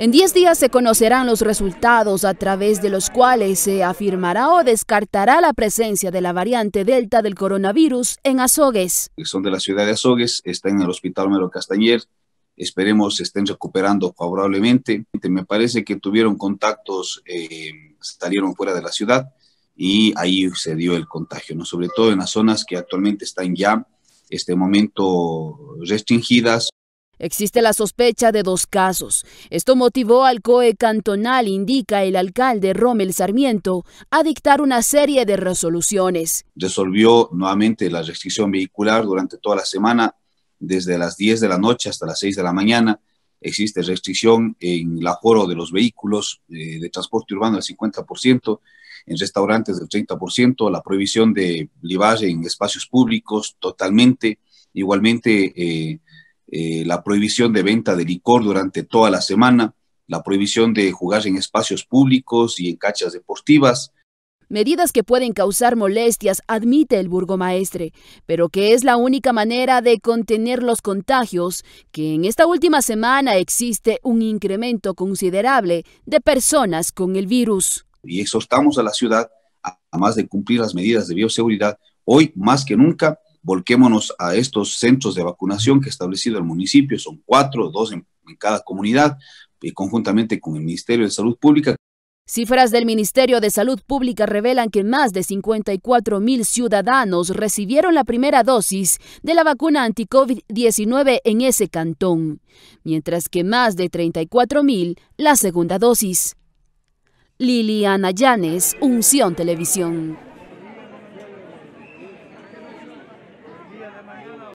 En 10 días se conocerán los resultados a través de los cuales se afirmará o descartará la presencia de la variante Delta del coronavirus en Azogues. Son de la ciudad de Azogues, están en el Hospital Mero Castañer. Esperemos estén recuperando favorablemente. Me parece que tuvieron contactos, eh, salieron fuera de la ciudad y ahí se dio el contagio, ¿no? sobre todo en las zonas que actualmente están ya este momento restringidas. Existe la sospecha de dos casos. Esto motivó al COE cantonal, indica el alcalde Rommel Sarmiento, a dictar una serie de resoluciones. Resolvió nuevamente la restricción vehicular durante toda la semana, desde las 10 de la noche hasta las 6 de la mañana. Existe restricción en el aforo de los vehículos eh, de transporte urbano del 50%, en restaurantes del 30%, la prohibición de libar en espacios públicos totalmente, igualmente... Eh, eh, la prohibición de venta de licor durante toda la semana, la prohibición de jugar en espacios públicos y en cachas deportivas. Medidas que pueden causar molestias, admite el burgomaestre, pero que es la única manera de contener los contagios, que en esta última semana existe un incremento considerable de personas con el virus. Y exhortamos a la ciudad, además de cumplir las medidas de bioseguridad, hoy más que nunca volquémonos a estos centros de vacunación que ha establecido el municipio, son cuatro, dos en, cada comunidad, y eh, conjuntamente con el Ministerio de Salud Pública. Cifras del Ministerio de Salud Pública revelan que más de 54 mil ciudadanos recibieron la primera dosis de la vacuna anti-COVID-19 en ese cantón, mientras que más de 34 mil la segunda dosis. Liliana Llanes, Unción Televisión. mañana.